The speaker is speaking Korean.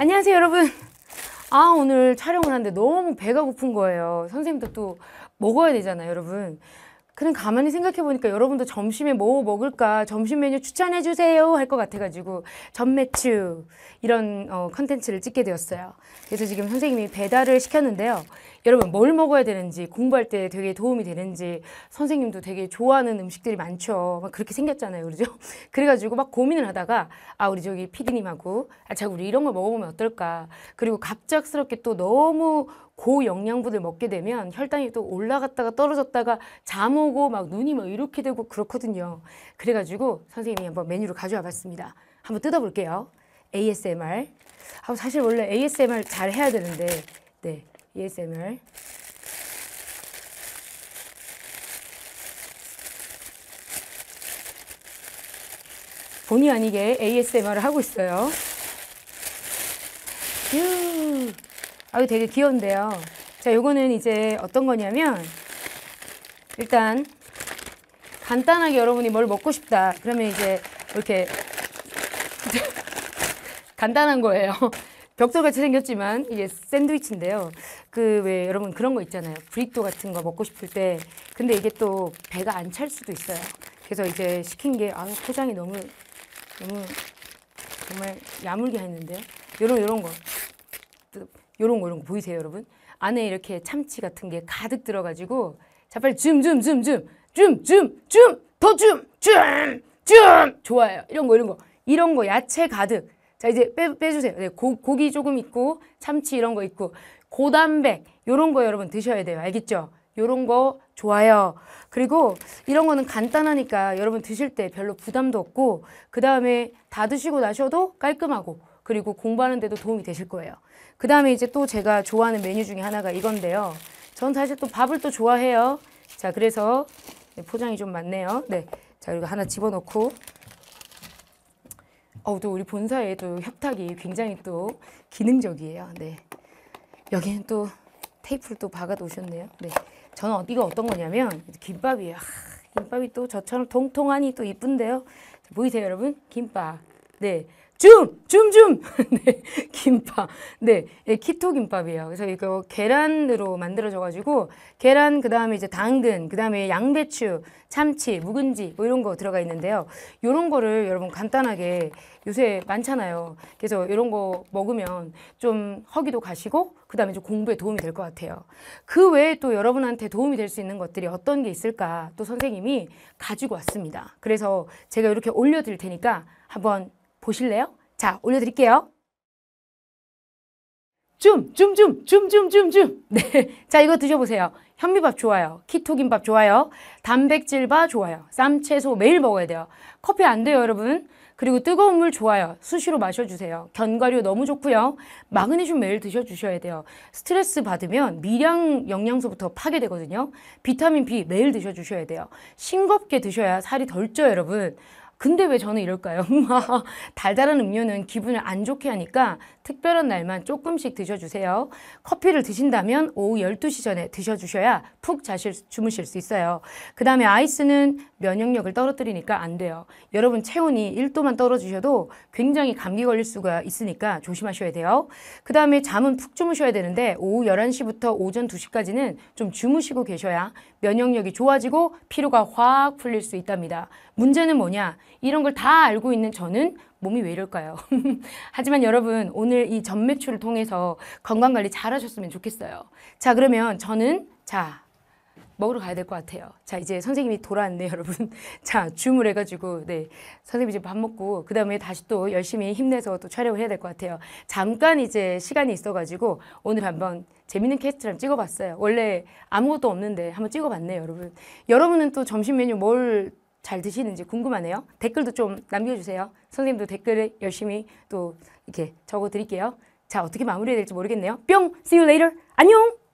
안녕하세요 여러분 아 오늘 촬영을 하는데 너무 배가 고픈 거예요 선생님도 또 먹어야 되잖아요 여러분 그럼 가만히 생각해보니까 여러분도 점심에 뭐 먹을까 점심 메뉴 추천해주세요 할 것 같아가지고 전매추 이런 어, 컨텐츠를 어, 찍게 되었어요 그래서 지금 선생님이 배달을 시켰는데요 여러분 뭘 먹어야 되는지 공부할 때 되게 도움이 되는지 선생님도 되게 좋아하는 음식들이 많죠. 막 그렇게 생겼잖아요. 그러죠? 그래가지고 막 고민을 하다가 아 우리 저기 피디님하고 아 자 우리 이런 걸 먹어보면 어떨까. 그리고 갑작스럽게 또 너무 고영양분을 먹게 되면 혈당이 또 올라갔다가 떨어졌다가 잠 오고 막 눈이 막 이렇게 되고 그렇거든요. 그래가지고 선생님이 한번 메뉴를 가져와 봤습니다. 한번 뜯어볼게요. ASMR. 아, 사실 원래 ASMR 잘 해야 되는데, 네. ASMR 본의 아니게 ASMR을 하고 있어요. 유, 아유 되게 귀여운데요. 자, 요거는 이제 어떤 거냐면 일단 간단하게 여러분이 뭘 먹고 싶다. 그러면 이제 이렇게 간단한 거예요. 벽돌같이 생겼지만 이게 샌드위치인데요. 그 왜 여러분 그런 거 있잖아요. 브리또 같은 거 먹고 싶을 때 근데 이게 또 배가 안 찰 수도 있어요. 그래서 이제 시킨 게 아, 포장이 너무 너무 정말 야물게 했는데요. 요런 요런 거. 요런 거 요런 거 보이세요, 여러분? 안에 이렇게 참치 같은 게 가득 들어 가지고 자 빨리 줌 줌 줌 줌 줌 줌 줌 더 줌 줌 줌 좋아요. 이런 거 이런 거. 이런 거 야채 가득 자 이제 빼, 빼주세요. 네, 고, 고기 조금 있고 참치 이런 거 있고 고단백 이런거 여러분 드셔야 돼요. 알겠죠? 요런 거 좋아요. 그리고 이런 거는 간단하니까 여러분 드실 때 별로 부담도 없고 그 다음에 다 드시고 나셔도 깔끔하고 그리고 공부하는 데도 도움이 되실 거예요. 그 다음에 이제 또 제가 좋아하는 메뉴 중에 하나가 이건데요. 전 사실 또 밥을 또 좋아해요. 자 그래서 네, 포장이 좀 많네요. 네, 자 그리고 하나 집어넣고 어, 또 우리 본사의 또 협탁이 굉장히 또 기능적이에요. 네. 여기는 또 테이프를 또 박아 놓으셨네요. 네. 저는 어, 이거 어떤 거냐면 김밥이에요. 아, 김밥이 또 저처럼 통통하니 또 이쁜데요. 보이세요, 여러분? 김밥. 네. 줌! 줌! 줌! 네, 김밥. 네, 예, 키토 김밥이에요. 그래서 이거 계란으로 만들어져가지고, 계란, 그 다음에 이제 당근, 그 다음에 양배추, 참치, 묵은지, 뭐 이런 거 들어가 있는데요. 요런 거를 여러분 간단하게 요새 많잖아요. 그래서 이런 거 먹으면 좀 허기도 가시고, 그 다음에 좀 공부에 도움이 될 것 같아요. 그 외에 또 여러분한테 도움이 될 수 있는 것들이 어떤 게 있을까 또 선생님이 가지고 왔습니다. 그래서 제가 이렇게 올려드릴 테니까 한번 보실래요? 자, 올려드릴게요. 줌, 줌, 줌, 줌, 줌, 줌, 줌. 네. 자, 이거 드셔보세요. 현미밥 좋아요. 키토김밥 좋아요. 단백질바 좋아요. 쌈, 채소 매일 먹어야 돼요. 커피 안 돼요, 여러분. 그리고 뜨거운 물 좋아요. 수시로 마셔주세요. 견과류 너무 좋고요. 마그네슘 매일 드셔주셔야 돼요. 스트레스 받으면 미량 영양소부터 파괴되거든요. 비타민 B 매일 드셔주셔야 돼요. 싱겁게 드셔야 살이 덜 쪄요, 여러분. 근데 왜 저는 이럴까요? 달달한 음료는 기분을 안 좋게 하니까 특별한 날만 조금씩 드셔주세요. 커피를 드신다면 오후 12시 전에 드셔주셔야 푹 자실, 주무실 수 있어요. 그 다음에 아이스는 면역력을 떨어뜨리니까 안 돼요. 여러분 체온이 1도만 떨어지셔도 굉장히 감기 걸릴 수가 있으니까 조심하셔야 돼요. 그 다음에 잠은 푹 주무셔야 되는데 오후 11시부터 오전 2시까지는 좀 주무시고 계셔야 면역력이 좋아지고 피로가 확 풀릴 수 있답니다. 문제는 뭐냐? 이런 걸 다 알고 있는 저는 몸이 왜 이럴까요? 하지만 여러분 오늘 이 전매출을 통해서 건강관리 잘 하셨으면 좋겠어요. 자 그러면 저는 자 먹으러 가야 될 것 같아요. 자 이제 선생님이 돌아왔네 여러분. 자 줌을 해가지고 네 선생님 이제 밥 먹고 그 다음에 다시 또 열심히 힘내서 또 촬영을 해야 될 것 같아요. 잠깐 이제 시간이 있어가지고 오늘 한번 재밌는 캐스트를 찍어봤어요. 원래 아무것도 없는데 한번 찍어봤네요 여러분. 여러분은 또 점심 메뉴 뭘잘 드시는지 궁금하네요. 댓글도 좀 남겨주세요. 선생님도 댓글을 열심히 또 이렇게 적어드릴게요. 자, 어떻게 마무리해야 될지 모르겠네요. 뿅! See you later! 안녕!